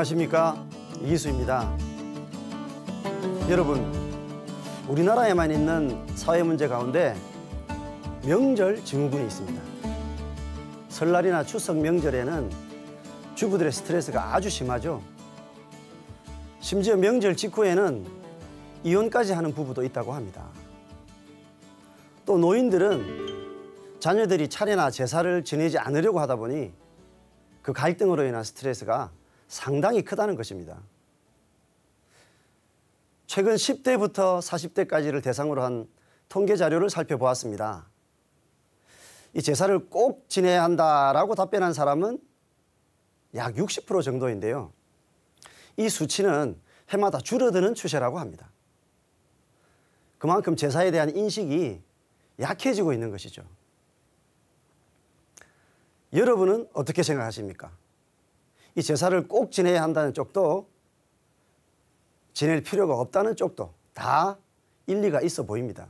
안녕하십니까 이기수입니다. 여러분 우리나라에만 있는 사회 문제 가운데 명절 증후군이 있습니다. 설날이나 추석 명절에는 주부들의 스트레스가 아주 심하죠. 심지어 명절 직후에는 이혼까지 하는 부부도 있다고 합니다. 또 노인들은 자녀들이 차례나 제사를 지내지 않으려고 하다 보니 그 갈등으로 인한 스트레스가 상당히 크다는 것입니다. 최근 10대부터 40대까지를 대상으로 한 통계 자료를 살펴보았습니다. 이 제사를 꼭 지내야 한다라고 답변한 사람은 약 60% 정도인데요. 이 수치는 해마다 줄어드는 추세라고 합니다. 그만큼 제사에 대한 인식이 약해지고 있는 것이죠. 여러분은 어떻게 생각하십니까? 이 제사를 꼭 지내야 한다는 쪽도 지낼 필요가 없다는 쪽도 다 일리가 있어 보입니다.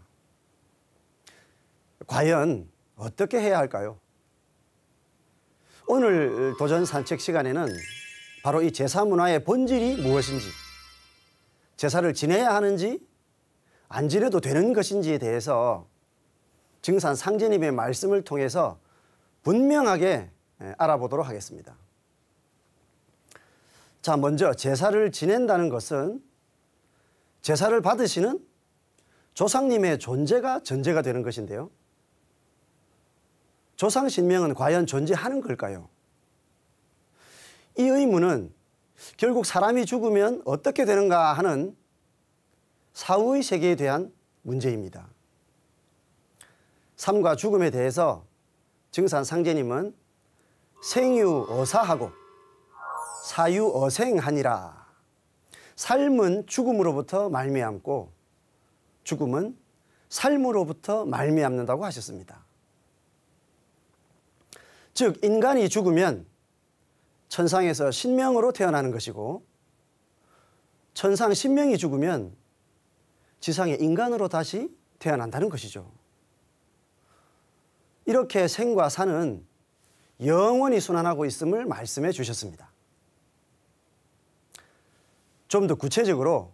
과연 어떻게 해야 할까요? 오늘 도전 산책 시간에는 바로 이 제사 문화의 본질이 무엇인지, 제사를 지내야 하는지, 안 지내도 되는 것인지에 대해서 증산 상제님의 말씀을 통해서 분명하게 알아보도록 하겠습니다. 자, 먼저 제사를 지낸다는 것은 제사를 받으시는 조상님의 존재가 전제가 되는 것인데요. 조상신명은 과연 존재하는 걸까요? 이 의문은 결국 사람이 죽으면 어떻게 되는가 하는 사후의 세계에 대한 문제입니다. 삶과 죽음에 대해서 증산 상제님은 생유 어사하고 사유어생하니라. 삶은 죽음으로부터 말미암고 죽음은 삶으로부터 말미암는다고 하셨습니다. 즉 인간이 죽으면 천상에서 신명으로 태어나는 것이고 천상 신명이 죽으면 지상의 인간으로 다시 태어난다는 것이죠. 이렇게 생과 사는 영원히 순환하고 있음을 말씀해 주셨습니다. 좀더 구체적으로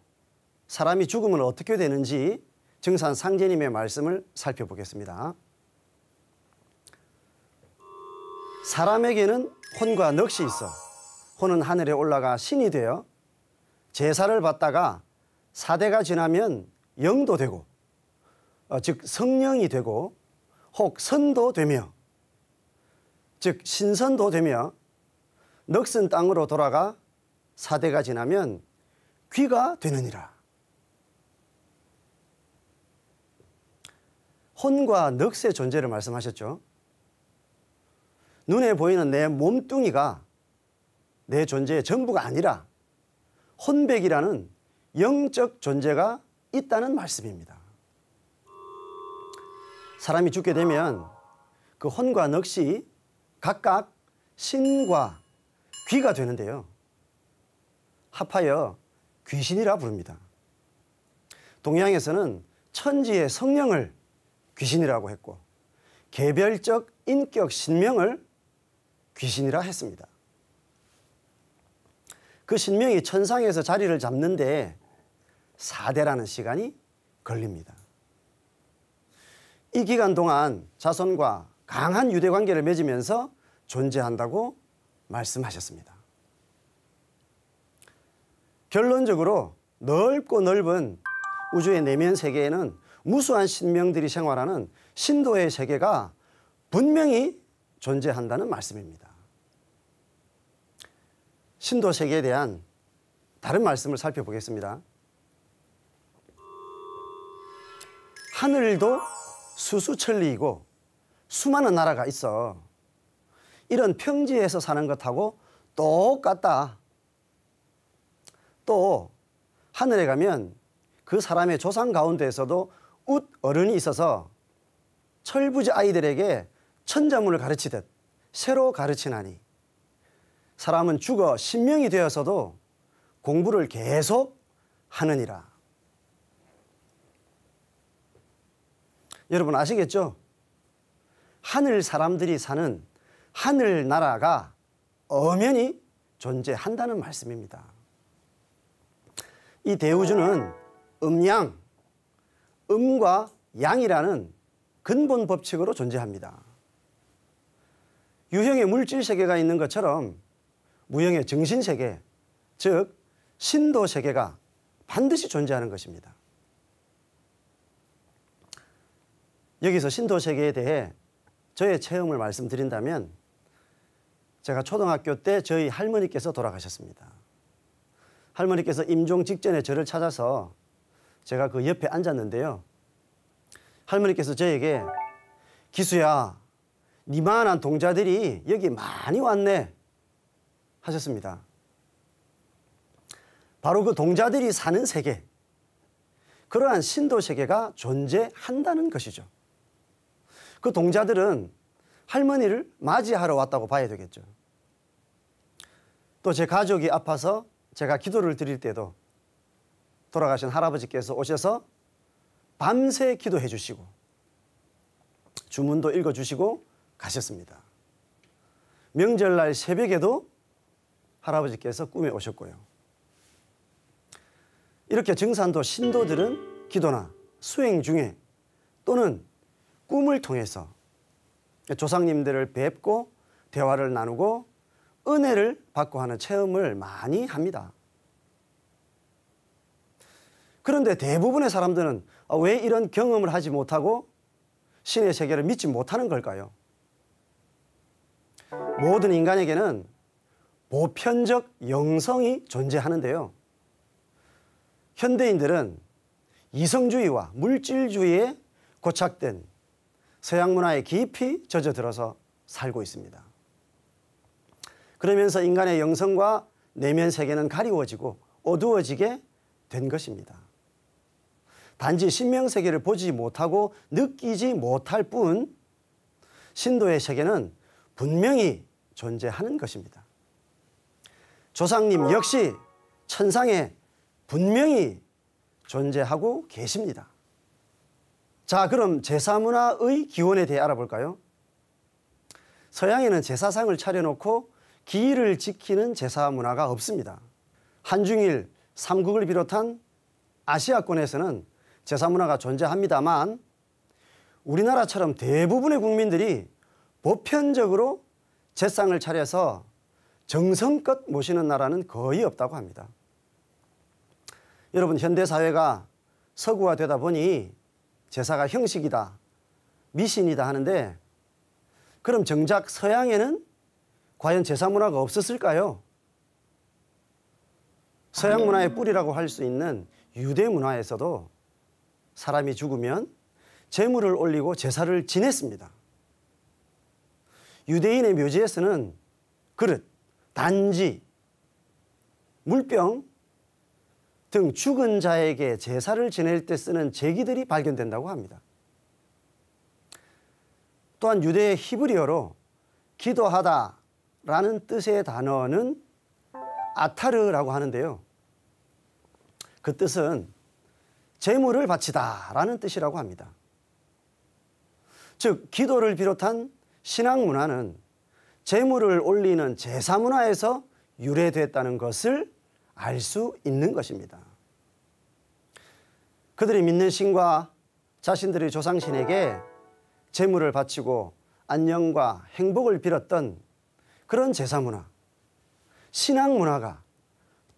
사람이 죽으면 어떻게 되는지 증산 상제님의 말씀을 살펴보겠습니다. 사람에게는 혼과 넋이 있어 혼은 하늘에 올라가 신이 되어 제사를 받다가 사대가 지나면 영도 되고 어, 즉 성령이 되고 혹 선도 되며 즉 신선도 되며 넋은 땅으로 돌아가 사대가 지나면 귀가 되느니라. 혼과 넋의 존재를 말씀하셨죠. 눈에 보이는 내 몸뚱이가 내 존재의 전부가 아니라 혼백이라는 영적 존재가 있다는 말씀입니다. 사람이 죽게 되면 그 혼과 넋이 각각 신과 귀가 되는데요. 합하여 귀신이라 부릅니다. 동양에서는 천지의 성령을 귀신이라고 했고 개별적 인격 신명을 귀신이라 했습니다. 그 신명이 천상에서 자리를 잡는데 4대라는 시간이 걸립니다. 이 기간 동안 자손과 강한 유대 관계를 맺으면서 존재한다고 말씀하셨습니다. 결론적으로 넓고 넓은 우주의 내면 세계에는 무수한 신명들이 생활하는 신도의 세계가 분명히 존재한다는 말씀입니다. 신도 세계에 대한 다른 말씀을 살펴보겠습니다. 하늘도 수수천리이고 수많은 나라가 있어. 이런 평지에서 사는 것하고 똑같다. 또 하늘에 가면 그 사람의 조상 가운데에서도 웃 어른이 있어서 철부지 아이들에게 천자문을 가르치듯 새로 가르치나니 사람은 죽어 신명이 되어서도 공부를 계속 하느니라. 여러분 아시겠죠? 하늘 사람들이 사는 하늘 나라가 엄연히 존재한다는 말씀입니다. 이 대우주는 음양, 음과 양이라는 근본 법칙으로 존재합니다. 유형의 물질 세계가 있는 것처럼 무형의 정신 세계, 즉 신도 세계가 반드시 존재하는 것입니다. 여기서 신도 세계에 대해 저의 체험을 말씀드린다면 제가 초등학교 때 저희 할머니께서 돌아가셨습니다. 할머니께서 임종 직전에 저를 찾아서 제가 그 옆에 앉았는데요. 할머니께서 저에게 기수야, 니만한 네 동자들이 여기 많이 왔네 하셨습니다. 바로 그 동자들이 사는 세계, 그러한 신도 세계가 존재한다는 것이죠. 그 동자들은 할머니를 맞이하러 왔다고 봐야 되겠죠. 또 제 가족이 아파서 제가 기도를 드릴 때도 돌아가신 할아버지께서 오셔서 밤새 기도해 주시고 주문도 읽어 주시고 가셨습니다. 명절날 새벽에도 할아버지께서 꿈에 오셨고요. 이렇게 증산도 신도들은 기도나 수행 중에 또는 꿈을 통해서 조상님들을 뵙고 대화를 나누고 은혜를 받고 하는 체험을 많이 합니다. 그런데 대부분의 사람들은 아, 왜 이런 경험을 하지 못하고 신의 세계를 믿지 못하는 걸까요? 모든 인간에게는 보편적 영성이 존재하는데요. 현대인들은 이성주의와 물질주의에 고착된 서양 문화에 깊이 젖어들어서 살고 있습니다. 그러면서 인간의 영성과 내면 세계는 가리워지고 어두워지게 된 것입니다. 단지 신명세계를 보지 못하고 느끼지 못할 뿐 신도의 세계는 분명히 존재하는 것입니다. 조상님 역시 천상에 분명히 존재하고 계십니다. 자, 그럼 제사문화의 기원에 대해 알아볼까요? 서양에는 제사상을 차려놓고 기일을 지키는 제사 문화가 없습니다. 한중일 삼국을 비롯한 아시아권에서는 제사 문화가 존재합니다만 우리나라처럼 대부분의 국민들이 보편적으로 제상을 차려서 정성껏 모시는 나라는 거의 없다고 합니다. 여러분 현대사회가 서구화되다 보니 제사가 형식이다, 미신이다 하는데 그럼 정작 서양에는 과연 제사 문화가 없었을까요? 서양 문화의 뿌리라고 할 수 있는 유대 문화에서도 사람이 죽으면 제물을 올리고 제사를 지냈습니다. 유대인의 묘지에서는 그릇, 단지, 물병 등 죽은 자에게 제사를 지낼 때 쓰는 제기들이 발견된다고 합니다. 또한 유대의 히브리어로 기도하다, 라는 뜻의 단어는 아타르라고 하는데요. 그 뜻은 재물을 바치다 라는 뜻이라고 합니다. 즉, 기도를 비롯한 신앙 문화는 재물을 올리는 제사 문화에서 유래됐다는 것을 알 수 있는 것입니다. 그들이 믿는 신과 자신들의 조상신에게 재물을 바치고 안녕과 행복을 빌었던 그런 제사 문화, 신앙 문화가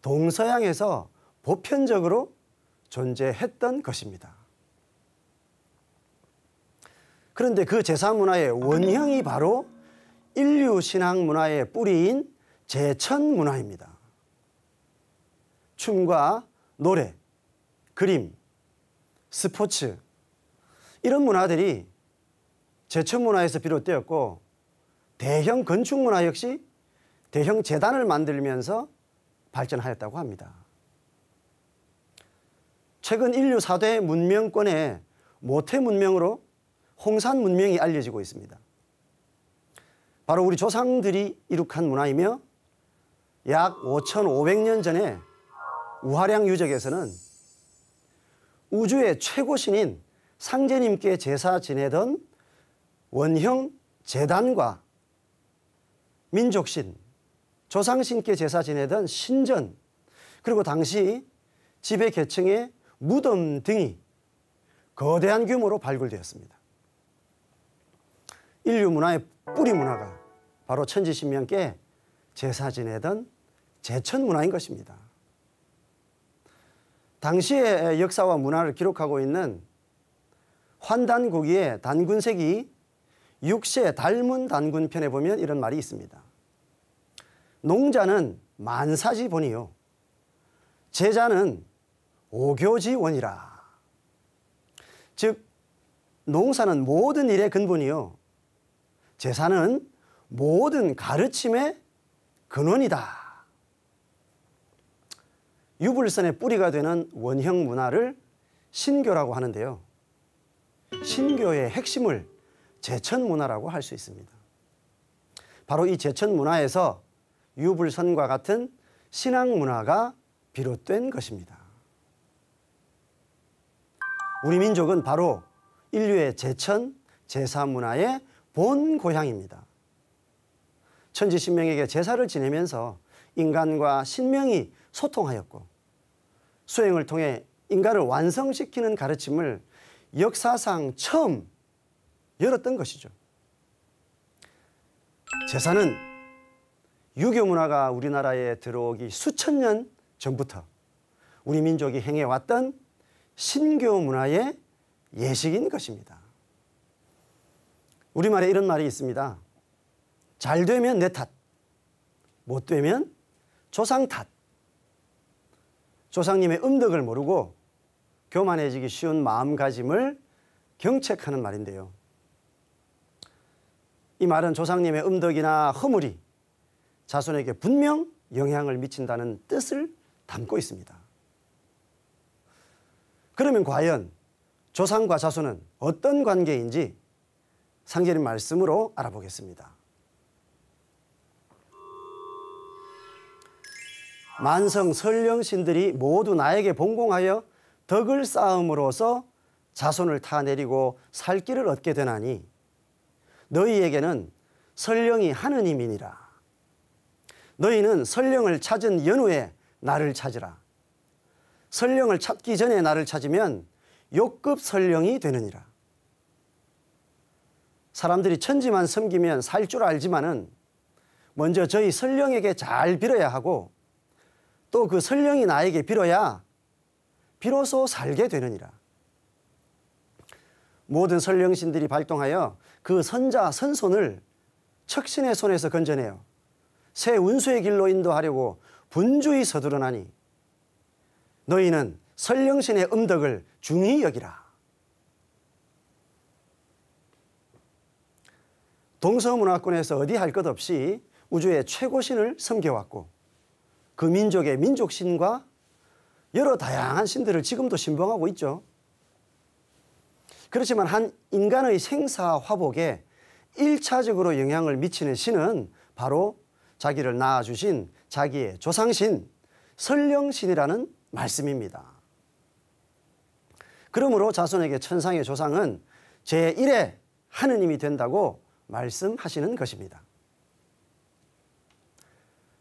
동서양에서 보편적으로 존재했던 것입니다. 그런데 그 제사 문화의 원형이 바로 인류 신앙 문화의 뿌리인 제천 문화입니다. 춤과 노래, 그림, 스포츠 이런 문화들이 제천 문화에서 비롯되었고 대형 건축 문화 역시 대형 재단을 만들면서 발전하였다고 합니다. 최근 인류 4대 문명권의 모태 문명으로 홍산 문명이 알려지고 있습니다. 바로 우리 조상들이 이룩한 문화이며 약 5,500년 전에 우하량 유적에서는 우주의 최고 신인 상제님께 제사 지내던 원형 재단과 민족신, 조상신께 제사 지내던 신전, 그리고 당시 지배 계층의 무덤 등이 거대한 규모로 발굴되었습니다. 인류 문화의 뿌리 문화가 바로 천지신명께 제사 지내던 제천 문화인 것입니다. 당시의 역사와 문화를 기록하고 있는 환단고기의 단군색이 육세 시 닮은 단군 편에 보면 이런 말이 있습니다. 농자는 만사지 본이요. 제자는 오교지 원이라. 즉, 농사는 모든 일의 근본이요. 제사는 모든 가르침의 근원이다. 유불선의 뿌리가 되는 원형 문화를 신교라고 하는데요. 신교의 핵심을 제천 문화라고 할 수 있습니다. 바로 이 제천 문화에서 유불선과 같은 신앙 문화가 비롯된 것입니다. 우리 민족은 바로 인류의 제천 제사 문화의 본 고향입니다. 천지 신명에게 제사를 지내면서 인간과 신명이 소통하였고 수행을 통해 인간을 완성시키는 가르침을 역사상 처음 열었던 것이죠. 제사는 유교 문화가 우리나라에 들어오기 수천 년 전부터 우리 민족이 행해왔던 신교 문화의 예식인 것입니다. 우리말에 이런 말이 있습니다. 잘 되면 내 탓, 못 되면 조상 탓. 조상님의 음덕을 모르고 교만해지기 쉬운 마음가짐을 경책하는 말인데요. 이 말은 조상님의 음덕이나 허물이 자손에게 분명 영향을 미친다는 뜻을 담고 있습니다. 그러면 과연 조상과 자손은 어떤 관계인지 상제님 말씀으로 알아보겠습니다. 만성 설령신들이 모두 나에게 봉공하여 덕을 쌓음으로써 자손을 타내리고 살 길을 얻게 되나니 너희에게는 설령이 하느님이니라. 너희는 설령을 찾은 연후에 나를 찾으라. 설령을 찾기 전에 나를 찾으면 욕급 설령이 되느니라. 사람들이 천지만 섬기면 살 줄 알지만은 먼저 저희 설령에게 잘 빌어야 하고 또 그 설령이 나에게 빌어야 비로소 살게 되느니라. 모든 설령신들이 발동하여 그 선자 선손을 척신의 손에서 건져내어 새 운수의 길로 인도하려고 분주히 서두르나니 너희는 설령신의 음덕을 중히 여기라. 동서문화권에서 어디 할 것 없이 우주의 최고신을 섬겨왔고 그 민족의 민족신과 여러 다양한 신들을 지금도 신봉하고 있죠. 그렇지만 한 인간의 생사 화복에 1차적으로 영향을 미치는 신은 바로 자기를 낳아주신 자기의 조상신 설령신이라는 말씀입니다. 그러므로 자손에게 천상의 조상은 제1의 하느님이 된다고 말씀하시는 것입니다.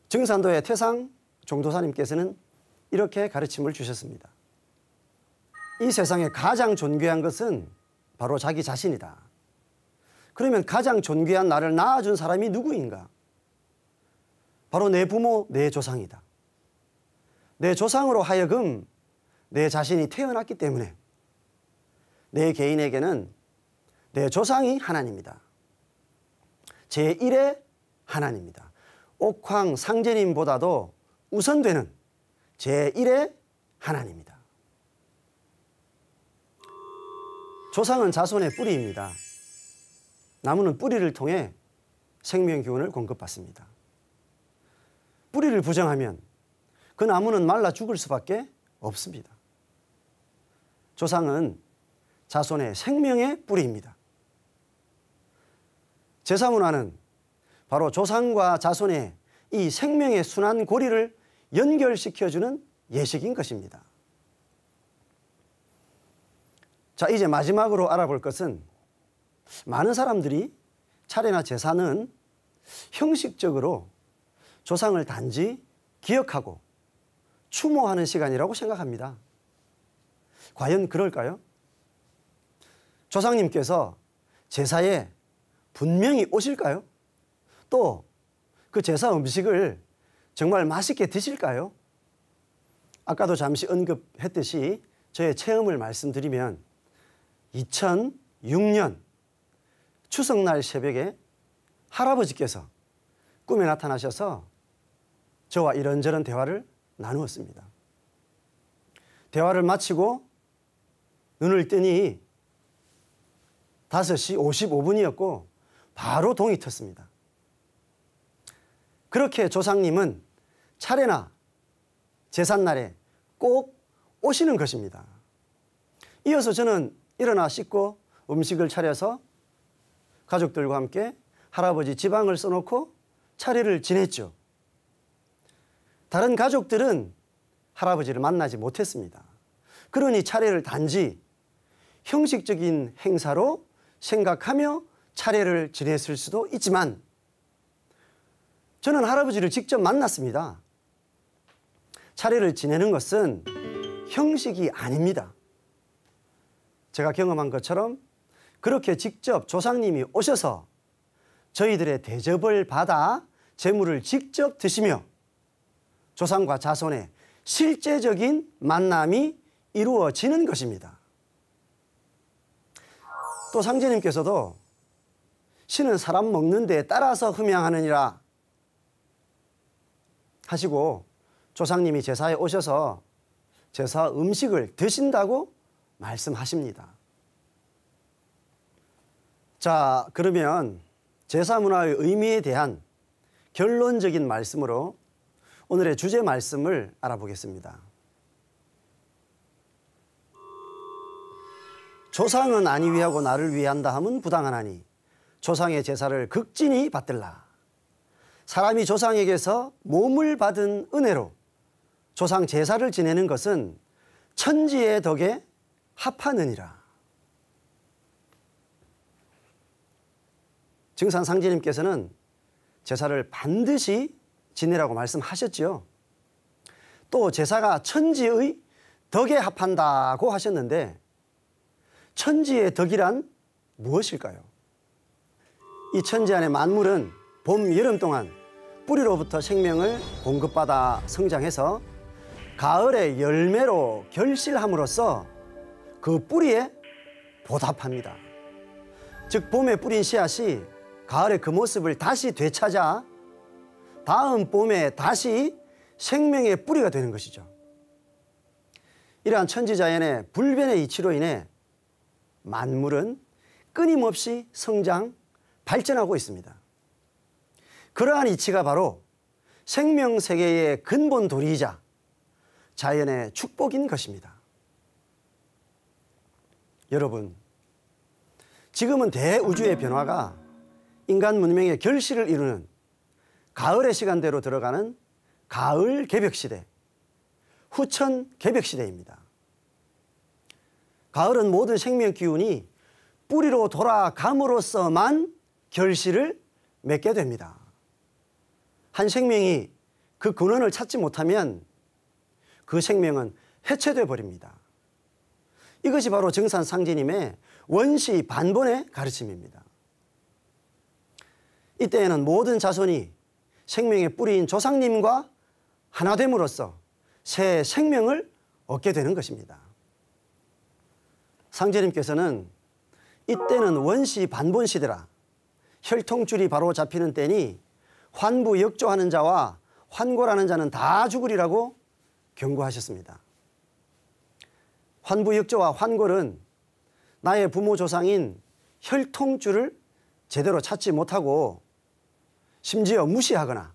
증산도의 태상 종도사님께서는 이렇게 가르침을 주셨습니다. 이 세상에 가장 존귀한 것은 바로 자기 자신이다. 그러면 가장 존귀한 나를 낳아준 사람이 누구인가? 바로 내 부모, 내 조상이다. 내 조상으로 하여금 내 자신이 태어났기 때문에 내 개인에게는 내 조상이 하나님이다. 제1의 하나님이다. 옥황 상제님보다도 우선되는 제1의 하나님이다. 조상은 자손의 뿌리입니다. 나무는 뿌리를 통해 생명 기운을 공급받습니다. 뿌리를 부정하면 그 나무는 말라 죽을 수밖에 없습니다. 조상은 자손의 생명의 뿌리입니다. 제사문화는 바로 조상과 자손의 이 생명의 순환 고리를 연결시켜주는 예식인 것입니다. 자, 이제 마지막으로 알아볼 것은 많은 사람들이 차례나 제사는 형식적으로 조상을 단지 기억하고 추모하는 시간이라고 생각합니다. 과연 그럴까요? 조상님께서 제사에 분명히 오실까요? 또 그 제사 음식을 정말 맛있게 드실까요? 아까도 잠시 언급했듯이 저의 체험을 말씀드리면 2006년 추석날 새벽에 할아버지께서 꿈에 나타나셔서 저와 이런저런 대화를 나누었습니다. 대화를 마치고 눈을 뜨니 5시 55분이었고 바로 동이 텄습니다. 그렇게 조상님은 차례나 제삿날에 꼭 오시는 것입니다. 이어서 저는 일어나 씻고 음식을 차려서 가족들과 함께 할아버지 지방을 써놓고 차례를 지냈죠. 다른 가족들은 할아버지를 만나지 못했습니다. 그러니 차례를 단지 형식적인 행사로 생각하며 차례를 지냈을 수도 있지만 저는 할아버지를 직접 만났습니다. 차례를 지내는 것은 형식이 아닙니다. 제가 경험한 것처럼 그렇게 직접 조상님이 오셔서 저희들의 대접을 받아 재물을 직접 드시며 조상과 자손의 실제적인 만남이 이루어지는 것입니다. 또 상제님께서도 신은 사람 먹는 데 따라서 흠양하느니라 하시고 조상님이 제사에 오셔서 제사 음식을 드신다고 말씀하십니다. 자, 그러면 제사문화의 의미에 대한 결론적인 말씀으로 오늘의 주제 말씀을 알아보겠습니다. 조상은 아니 위하고 나를 위한다 함은 부당하나니 조상의 제사를 극진히 받들라. 사람이 조상에게서 몸을 받은 은혜로 조상 제사를 지내는 것은 천지의 덕에 합하느니라. 증산 상제님께서는 제사를 반드시 지내라고 말씀하셨지요. 또 제사가 천지의 덕에 합한다고 하셨는데 천지의 덕이란 무엇일까요? 이 천지 안의 만물은 봄, 여름 동안 뿌리로부터 생명을 공급받아 성장해서 가을의 열매로 결실함으로써 그 뿌리에 보답합니다. 즉 봄에 뿌린 씨앗이 가을에 그 모습을 다시 되찾아 다음 봄에 다시 생명의 뿌리가 되는 것이죠. 이러한 천지자연의 불변의 이치로 인해 만물은 끊임없이 성장, 발전하고 있습니다. 그러한 이치가 바로 생명세계의 근본 도리이자 자연의 축복인 것입니다. 여러분, 지금은 대우주의 변화가 인간 문명의 결실을 이루는 가을의 시간대로 들어가는 가을 개벽 시대, 후천 개벽 시대입니다. 가을은 모든 생명 기운이 뿌리로 돌아감으로써만 결실을 맺게 됩니다. 한 생명이 그 근원을 찾지 못하면 그 생명은 해체돼 버립니다. 이것이 바로 정산 상제님의 원시 반본의 가르침입니다. 이때에는 모든 자손이 생명의 뿌리인 조상님과 하나됨으로써 새 생명을 얻게 되는 것입니다. 상제님께서는 이때는 원시 반본 시대라 혈통줄이 바로 잡히는 때니 환부 역조하는 자와 환고라는 자는 다 죽으리라고 경고하셨습니다. 환부역조와 환골은 나의 부모 조상인 혈통줄을 제대로 찾지 못하고 심지어 무시하거나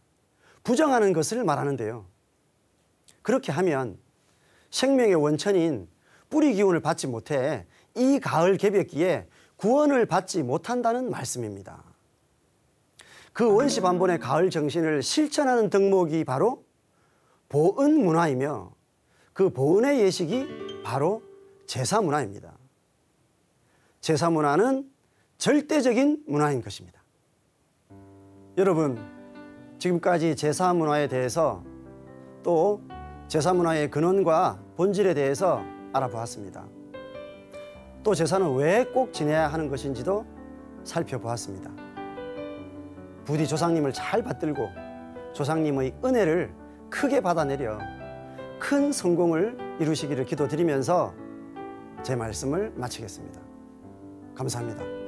부정하는 것을 말하는데요. 그렇게 하면 생명의 원천인 뿌리 기운을 받지 못해 이 가을 개벽기에 구원을 받지 못한다는 말씀입니다. 그 원시 반본의 가을 정신을 실천하는 덕목이 바로 보은 문화이며 그본은의 예식이 바로 제사 문화입니다. 제사 문화는 절대적인 문화인 것입니다. 여러분, 지금까지 제사 문화에 대해서 또 제사 문화의 근원과 본질에 대해서 알아보았습니다. 또 제사는 왜 꼭 지내야 하는 것인지도 살펴보았습니다. 부디 조상님을 잘 받들고 조상님의 은혜를 크게 받아내려 큰 성공을 이루시기를 기도드리면서 제 말씀을 마치겠습니다. 감사합니다.